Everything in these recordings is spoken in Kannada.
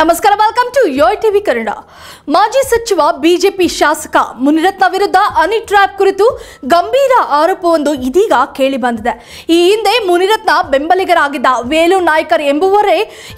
ನಮಸ್ಕಾರ welcome to Yoyo TV Kannada ಮಾಜಿ ಸಚಿವ ಬಿಜೆಪಿ ಶಾಸಕ ಮುನಿರತ್ನ ವಿರುದ್ಧ ಅನಿ ಟ್ರ್ಯಾಪ್ ಕುರಿತು ಗಂಭೀರ ಆರೋಪವೊಂದು ಇದೀಗ ಕೇಳಿಬಂದಿದೆ ಈ ಹಿಂದೆ ಮುನಿರತ್ನ ಬೆಂಬಲಿಗರಾಗಿದ್ದ ವೇಲು ನಾಯ್ಕರ್ ಎಂಬುವರೇ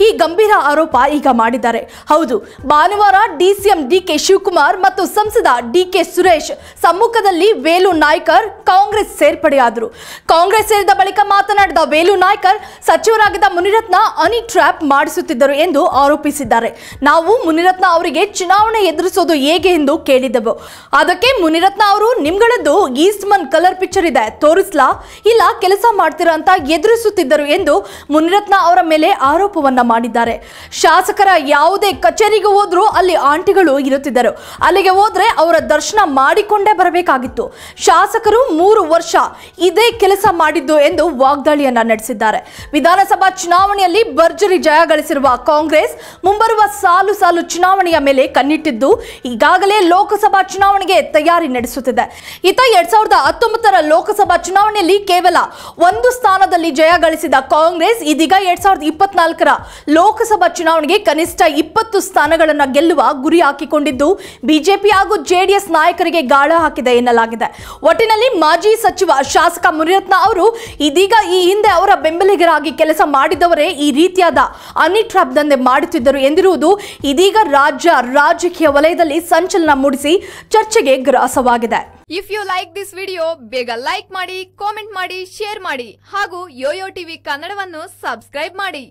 ಈ ಗಂಭೀರ ಆರೋಪ ಈಗ ಮಾಡಿದ್ದಾರೆ ಹೌದು ಭಾನುವಾರ ಡಿಸಿಎಂ ಡಿಕೆ ಶಿವಕುಮಾರ್ ಮತ್ತು ಸಂಸದ ಡಿಕೆ ಸುರೇಶ್ ಸಮ್ಮುಖದಲ್ಲಿ ವೇಲು ನಾಯ್ಕರ್ ಕಾಂಗ್ರೆಸ್ ಸೇರ್ಪಡೆಯಾದರು ಕಾಂಗ್ರೆಸ್ ಸೇರಿದ ಬಳಿಕ ಮಾತನಾಡಿದ ವೇಲು ನಾಯ್ಕರ್ ಸಚಿವರಾಗಿದ್ದ ಮುನಿರತ್ನ ಅನಿ ಟ್ರ್ಯಾಪ್ ಮಾಡಿಸುತ್ತಿದ್ದರು ಎಂದು ಆರೋಪಿಸಿದರು ತಿಳಿಸಿದ್ದಾರೆ ನಾವು ಮುನಿರತ್ನ ಅವರಿಗೆ ಚುನಾವಣೆ ಎದುರಿಸೋದು ಹೇಗೆ ಎಂದು ಕೇಳಿದೆವು ಅದಕ್ಕೆ ಮುನಿರತ್ನ ಅವರು ನಿಮ್ಗಳದ್ದು ಈಸ್ಟ್ಮನ್ ಕಲರ್ ಪಿಕ್ಚರ್ ಇದೆ ತೋರಿಸ್ಲಾ ಇಲ್ಲ ಕೆಲಸ ಮಾಡ್ತೀರಾ ಅಂತ ಎದುರಿಸುತ್ತಿದ್ದರು ಎಂದು ಮುನಿರತ್ನ ಅವರ ಮೇಲೆ ಆರೋಪವನ್ನ ಮಾಡಿದ್ದಾರೆ ಶಾಸಕರ ಯಾವುದೇ ಕಚೇರಿಗೆ ಹೋದ್ರೂ ಅಲ್ಲಿ ಆಂಟಿಗಳು ಇರುತ್ತಿದ್ದರು ಅಲ್ಲಿಗೆ ಹೋದ್ರೆ ಅವರ ದರ್ಶನ ಮಾಡಿಕೊಂಡೇ ಬರಬೇಕಾಗಿತ್ತು ಶಾಸಕರು ಮೂರು ವರ್ಷ ಇದೇ ಕೆಲಸ ಮಾಡಿದ್ದು ಎಂದು ವಾಗ್ದಾಳಿಯನ್ನ ನಡೆಸಿದ್ದಾರೆ ವಿಧಾನಸಭಾ ಚುನಾವಣೆಯಲ್ಲಿ ಭರ್ಜರಿ ಜಯ ಗಳಿಸಿರುವ ಕಾಂಗ್ರೆಸ್ ಮುಂಬರುವ ಸಾಲು ಸಾಲು ಚುನಾವಣೆಯ ಮೇಲೆ ಕಣ್ಣಿಟ್ಟಿದ್ದು ಈಗಾಗಲೇ ಲೋಕಸಭಾ ಚುನಾವಣೆಗೆ ತಯಾರಿ ನಡೆಸುತ್ತಿದೆ ಇತ ಎರಡ್ ಸಾವಿರದ ಹತ್ತೊಂಬತ್ತರ ಲೋಕಸಭಾ ಚುನಾವಣೆಯಲ್ಲಿ ಕೇವಲ ಒಂದು ಸ್ಥಾನದಲ್ಲಿ ಜಯ ಗಳಿಸಿದ ಕಾಂಗ್ರೆಸ್ ಇದೀಗ ಎರಡ್ ಸಾವಿರದ ಇಪ್ಪತ್ನಾಲ್ಕರ ಲೋಕಸಭಾ ಚುನಾವಣೆಗೆ ಕನಿಷ್ಠ ಇಪ್ಪತ್ತು ಸ್ಥಾನಗಳನ್ನು ಗೆಲ್ಲುವ ಗುರಿ ಹಾಕಿಕೊಂಡಿದ್ದು ಬಿಜೆಪಿ ಹಾಗೂ ಜೆಡಿಎಸ್ ನಾಯಕರಿಗೆ ಗಾಳ ಹಾಕಿದೆ ಎನ್ನಲಾಗಿದೆ ಒಟ್ಟಿನಲ್ಲಿ ಮಾಜಿ ಸಚಿವ ಶಾಸಕ ಮುನಿರತ್ನ ಅವರು ಇದೀಗ ಈ ಹಿಂದೆ ಅವರ ಬೆಂಬಲಿಗರಾಗಿ ಕೆಲಸ ಮಾಡಿದವರೇ ಈ ರೀತಿಯಾದ ಅನಿಟ್ರಾಪ್ ದಂಧೆ ಮಾಡುತ್ತಿದ್ದರು ಮಾಡಿದರು ಎಂದಿರುವುದು ಇದೀಗ ರಾಜ್ಯ ರಾಜಕೀಯ ವಲಯದಲ್ಲಿ ಸಂಚಲನ ಮೂಡಿಸಿ ಚರ್ಚೆಗೆ ಗ್ರಾಸವಾಗಿದೆ if you like this video ಬೇಗ ಲೈಕ್ ಮಾಡಿ ಕಾಮೆಂಟ್ ಮಾಡಿ ಶೇರ್ ಮಾಡಿ ಹಾಗೂ ಯೋಯೋ ಟಿವಿ ಕನ್ನಡವನ್ನು ಸಬ್ಸ್ಕ್ರೈಬ್ ಮಾಡಿ